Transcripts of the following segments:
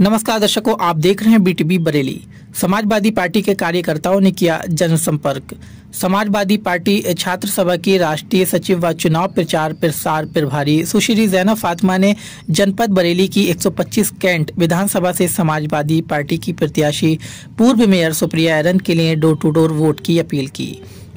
नमस्कार दर्शकों आप देख रहे हैं बीटीबी बरेली समाजवादी पार्टी के कार्यकर्ताओं ने किया जनसंपर्क समाजवादी पार्टी छात्र सभा की राष्ट्रीय सचिव व चुनाव प्रचार प्रसार प्रभारी सुश्री जैनब फातिमा ने जनपद बरेली की 125 कैंट विधानसभा से समाजवादी पार्टी की प्रत्याशी पूर्व मेयर सुप्रिया एरन के लिए डोर टू डोर वोट की अपील की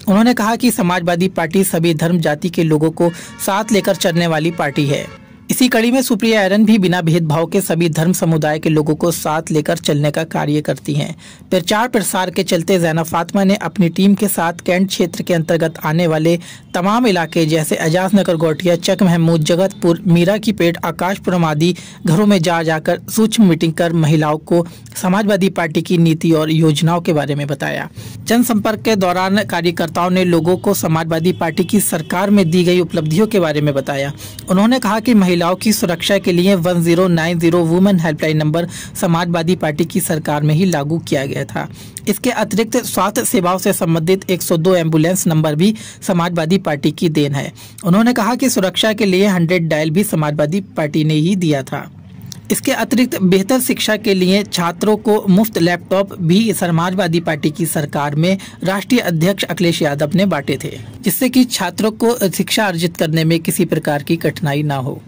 उन्होंने कहा कि समाजवादी पार्टी सभी धर्म जाति के लोगों को साथ लेकर चलने वाली पार्टी है इसी कड़ी में सुप्रिया एरन भी बिना भेदभाव के सभी धर्म समुदाय के लोगों को साथ लेकर चलने का कार्य करती हैं प्रचार प्रसार के चलते जैना फातिमा ने अपनी टीम के साथ कैंट क्षेत्र के अंतर्गत आने वाले तमाम इलाके जैसे अजाज नगर गौटिया चक महमूद जगतपुर मीरा की पेट आकाशपुरम आदि घरों में जा जाकर सूक्ष्म मीटिंग कर महिलाओं को समाजवादी पार्टी की नीति और योजनाओं के बारे में बताया जनसंपर्क के दौरान कार्यकर्ताओं ने लोगों को समाजवादी पार्टी की सरकार में दी गई उपलब्धियों के बारे में बताया उन्होंने कहा कि महिला महिलाओं की सुरक्षा के लिए 1090 women helpline number Samajwadi Party की सरकार में ही लागू किया गया था इसके अतिरिक्त स्वास्थ्य सेवाओं से संबंधित 102 एम्बुलेंस नंबर भी समाजवादी पार्टी की देन है उन्होंने कहा कि सुरक्षा के लिए 100 डायल भी समाजवादी पार्टी ने ही दिया था इसके अतिरिक्त बेहतर शिक्षा के लिए छात्रों को मुफ्त लैपटॉप भी समाजवादी पार्टी की सरकार में राष्ट्रीय अध्यक्ष अखिलेश यादव ने बांटे थे जिससे कि छात्रों को शिक्षा अर्जित करने में किसी प्रकार की कठिनाई ना हो